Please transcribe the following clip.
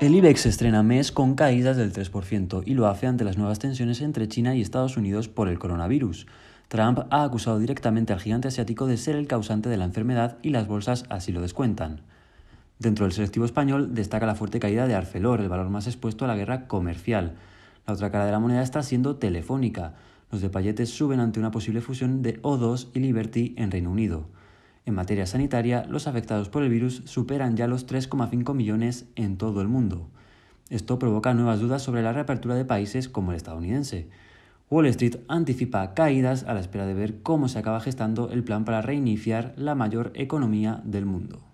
El IBEX estrena mes con caídas del 3% y lo hace ante las nuevas tensiones entre China y Estados Unidos por el coronavirus. Trump ha acusado directamente al gigante asiático de ser el causante de la enfermedad y las bolsas así lo descuentan. Dentro del selectivo español destaca la fuerte caída de Arcelor, el valor más expuesto a la guerra comercial. La otra cara de la moneda está siendo Telefónica. Los de Payetes suben ante una posible fusión de O2 y Liberty en Reino Unido. En materia sanitaria, los afectados por el virus superan ya los 3,5 millones en todo el mundo. Esto provoca nuevas dudas sobre la reapertura de países como el estadounidense. Wall Street anticipa caídas a la espera de ver cómo se acaba gestando el plan para reiniciar la mayor economía del mundo.